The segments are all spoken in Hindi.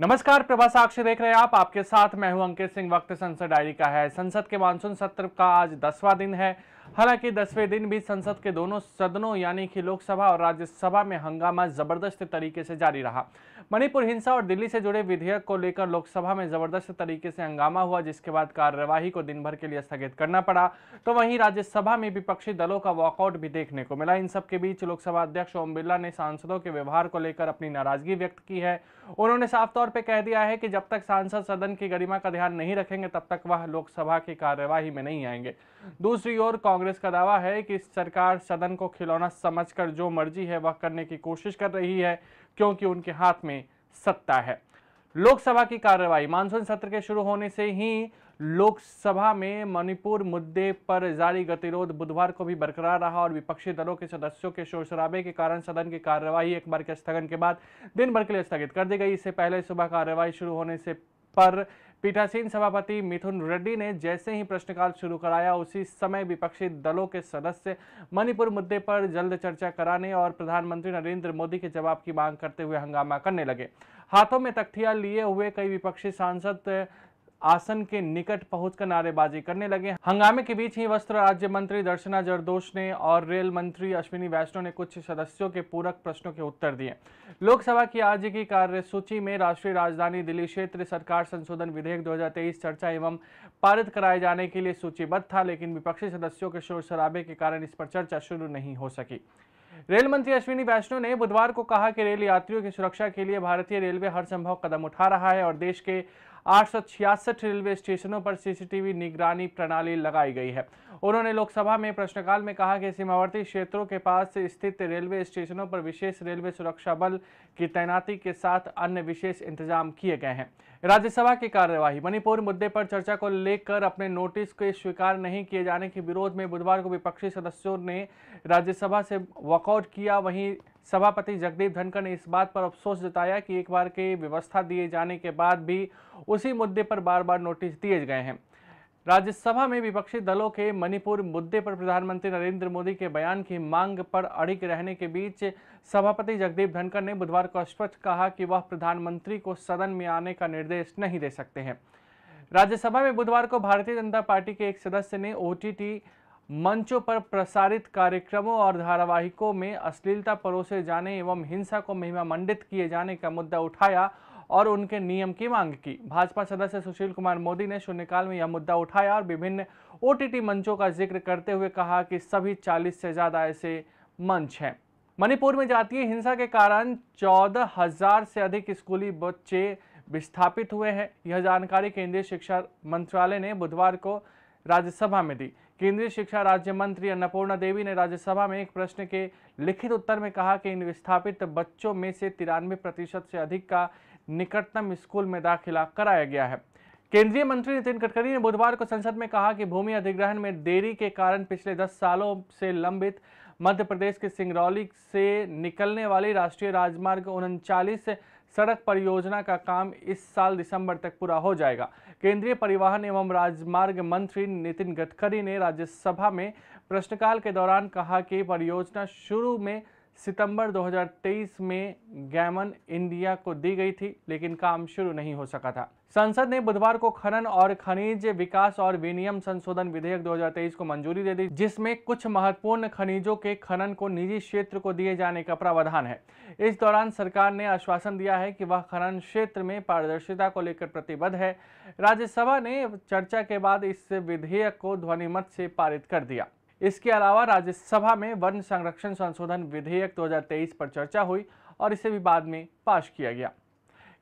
नमस्कार प्रभा साक्ष देख रहे हैं आप आपके साथ मैं हूं अंकित सिंह वक्त संसद डायरी का है संसद के मानसून सत्र का आज दसवां दिन है हालांकि दसवें दिन भी संसद के दोनों सदनों यानी कि लोकसभा और राज्यसभा में हंगामा जबरदस्त तरीके से जारी रहा मणिपुर हिंसा और दिल्ली से जुड़े विधेयक को लेकर लोकसभा में जबरदस्त तरीके से हंगामा हुआ जिसके बाद कार्यवाही को दिन भर के लिए स्थगित करना पड़ा तो वहीं राज्यसभा में विपक्षी दलों का वॉकआउट भी देखने को मिला इन सबके बीच लोकसभा अध्यक्ष ओम बिरला ने सांसदों के व्यवहार को लेकर अपनी नाराजगी व्यक्त की है उन्होंने साफ तौर पर कह दिया है कि जब तक सांसद सदन की गरिमा का ध्यान नहीं रखेंगे तब तक वह लोकसभा की कार्यवाही में नहीं आएंगे दूसरी ओर कांग्रेस कांग्रेस का दावा है कि सरकार सदन को खिलौना समझकर जो मर्जी है वह करने की कोशिश कर रही है क्योंकि उनके हाथ में सत्ता है लोकसभा की कार्यवाही मानसून सत्र के शुरू होने से ही लोकसभा में मणिपुर मुद्दे पर जारी गतिरोध बुधवार को भी बरकरार रहा और विपक्षी दलों के सदस्यों के शोर शराबे के कारण सदन की कार्यवाही एक बार के स्थगन के बाद दिन भर के लिए स्थगित कर दी गई इससे पहले सुबह कार्यवाही शुरू होने से पर पीठासीन सभापति मिथुन रेड्डी ने जैसे ही प्रश्नकाल शुरू कराया उसी समय विपक्षी दलों के सदस्य मणिपुर मुद्दे पर जल्द चर्चा कराने और प्रधानमंत्री नरेंद्र मोदी के जवाब की मांग करते हुए हंगामा करने लगे हाथों में तख्तियां लिए हुए कई विपक्षी सांसद आसन के निकट पहुंचकर नारेबाजी करने लगे हंगामे के बीच ही वस्त्र राज्य मंत्री दर्शना जरदोश ने और रेल मंत्री अश्विनी वैष्णव ने कुछ सदस्यों के पूरक प्रश्नों के उत्तर दिए लोकसभा की आज की कार्यसूची में राष्ट्रीय राजधानी दिल्ली क्षेत्र सरकार संशोधन विधेयक दो चर्चा एवं पारित कराए जाने के लिए सूचीबद्ध था लेकिन विपक्षी सदस्यों के शोर शराबे के कारण इस पर चर्चा शुरू नहीं हो सकी रेल मंत्री अश्विनी वैष्णव ने बुधवार को कहा कि रेल यात्रियों की सुरक्षा के लिए भारतीय रेलवे हर संभव कदम उठा रहा है और देश के 866 रेलवे स्टेशनों पर सीसीटीवी निगरानी प्रणाली लगाई गई है उन्होंने लोकसभा में प्रश्नकाल में कहा कि सीमावर्ती क्षेत्रों के पास स्थित रेलवे स्टेशनों पर विशेष रेलवे सुरक्षा बल की तैनाती के साथ अन्य विशेष इंतजाम किए गए हैं राज्यसभा की कार्यवाही मणिपुर मुद्दे पर चर्चा को लेकर अपने नोटिस के स्वीकार नहीं किए जाने के विरोध में बुधवार को विपक्षी सदस्यों ने राज्यसभा से वॉकआउट किया वहीं सभापति जगदीप धनखड़ ने इस बात पर अफसोस जताया कि एक बार के व्यवस्था दिए जाने के बाद भी उसी मुद्दे पर बार बार नोटिस दिए गए हैं राज्यसभा में विपक्षी दलों के मणिपुर मुद्दे पर प्रधानमंत्री नरेंद्र मोदी के बयान की मांग पर अड़िग रहने के बीच सभापति जगदीप धनखड़ ने बुधवार को स्पष्ट कहा कि वह प्रधानमंत्री को सदन में आने का निर्देश नहीं दे सकते हैं राज्यसभा में बुधवार को भारतीय जनता पार्टी के एक सदस्य ने ओटीटी मंचों पर प्रसारित कार्यक्रमों और धारावाहिकों में अश्लीलता परोसे जाने एवं हिंसा को महिमामंडित किए जाने का मुद्दा उठाया और उनके नियम की मांग की भाजपा सदस्य सुशील कुमार मोदी ने शून्यकाल में यह मुद्दा उठाया और विभिन्न ओटीटी मंचों का जिक्र करते हुए कहा कि सभी 40 से ज़्यादा ऐसे मंच हैं मणिपुर में जातीय हिंसा के कारण चौदह हजार से अधिक स्कूली बच्चे विस्थापित हुए हैं यह जानकारी केंद्रीय शिक्षा मंत्रालय ने बुधवार को राज्यसभा में दी केंद्रीय शिक्षा राज्य मंत्री अन्नपूर्णा देवी ने राज्यसभा में एक प्रश्न के लिखित उत्तर में कहा कि इन विस्थापित बच्चों में से तिरानवे प्रतिशत से अधिक का निकटतम स्कूल में दाखिला कराया गया है केंद्रीय मंत्री नितिन गडकरी ने बुधवार को संसद में कहा कि भूमि अधिग्रहण में देरी के कारण पिछले दस सालों से लंबित मध्य प्रदेश के सिंगरौली से निकलने वाली राष्ट्रीय राजमार्ग उनचालीस सड़क परियोजना का काम इस साल दिसंबर तक पूरा हो जाएगा केंद्रीय परिवहन एवं राजमार्ग मंत्री नितिन गडकरी ने राज्यसभा में प्रश्नकाल के दौरान कहा कि परियोजना शुरू में सितंबर 2023 में गैमन इंडिया को दी गई थी लेकिन काम शुरू नहीं हो सका था संसद ने बुधवार को खनन और खनिज विकास और विनियम संशोधन विधेयक 2023 को मंजूरी दे दी जिसमें कुछ महत्वपूर्ण खनिजों के खनन को निजी क्षेत्र को दिए जाने का प्रावधान है इस दौरान सरकार ने आश्वासन दिया है कि वह खनन क्षेत्र में पारदर्शिता को लेकर प्रतिबद्ध है राज्यसभा ने चर्चा के बाद इस विधेयक को ध्वनिमत से पारित कर दिया इसके अलावा राज्यसभा में वन संरक्षण संशोधन विधेयक 2023 पर चर्चा हुई और इसे भी बाद में पास किया गया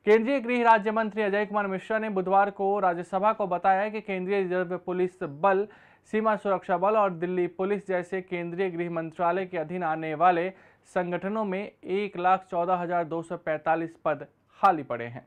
केंद्रीय गृह राज्य मंत्री अजय कुमार मिश्रा ने बुधवार को राज्यसभा को बताया कि केंद्रीय रिजर्व पुलिस बल सीमा सुरक्षा बल और दिल्ली पुलिस जैसे केंद्रीय गृह मंत्रालय के अधीन आने वाले संगठनों में एक लाख चौदह हजार दो सौ पैंतालीस पद खाली पड़े हैं